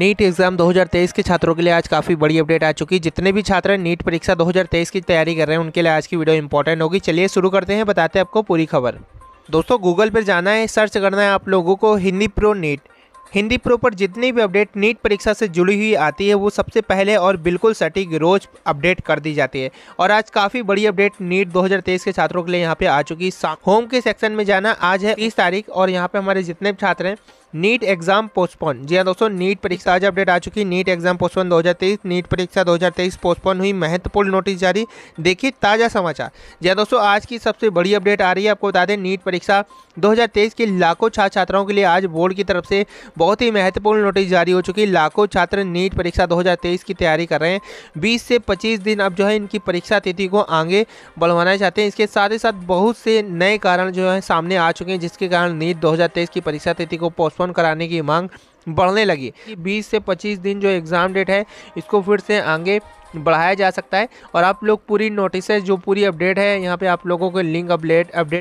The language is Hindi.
नीट एग्जाम 2023 के छात्रों के लिए आज काफ़ी बड़ी अपडेट आ चुकी है जितने भी छात्र नीट परीक्षा 2023 की तैयारी कर रहे हैं उनके लिए आज की वीडियो इंपॉर्टेंट होगी चलिए शुरू करते हैं बताते हैं आपको पूरी खबर दोस्तों गूगल पर जाना है सर्च करना है आप लोगों को हिंदी प्रो नीट हिंदी प्रो पर जितनी भी अपडेट नीट परीक्षा से जुड़ी हुई आती है वो सबसे पहले और बिल्कुल सटीक रोज अपडेट कर दी जाती है और आज काफ़ी बड़ी अपडेट नीट 2023 के छात्रों के लिए यहाँ पे आ चुकी है होम के सेक्शन में जाना आज है इस तारीख और यहाँ पे हमारे जितने भी छात्र हैं नीट एग्जाम पोस्टपोन जी हाँ दोस्तों नीट परीक्षा आज अपडेट आ चुकी है नीट एग्जाम पोस्टपोन 2023 नीट परीक्षा 2023 पोस्टपोन हुई महत्वपूर्ण नोटिस जारी देखिए ताज़ा समाचार जी हाँ दोस्तों आज की सबसे बड़ी अपडेट आ रही है आपको बता दें नीट परीक्षा 2023 के लाखों छात्र छात्राओं के लिए आज बोर्ड की तरफ से बहुत ही महत्वपूर्ण नोटिस जारी हो चुकी है लाखों छात्र नीट परीक्षा दो की तैयारी कर रहे हैं बीस से पच्चीस दिन अब जो है इनकी परीक्षा तिथि को आगे बढ़वाना चाहते हैं इसके साथ ही साथ बहुत से नए कारण जो है सामने आ चुके हैं जिसके कारण नीट दो की परीक्षा तिथि को पोस्टपोन पोस्टपोन कराने की मांग बढ़ने लगी 20 से 25 दिन जो एग्ज़ाम डेट है इसको फिर से आगे बढ़ाया जा सकता है और आप लोग पूरी नोटिस जो पूरी अपडेट है यहाँ पर आप लोगों को लिंक अपडेट अपडेट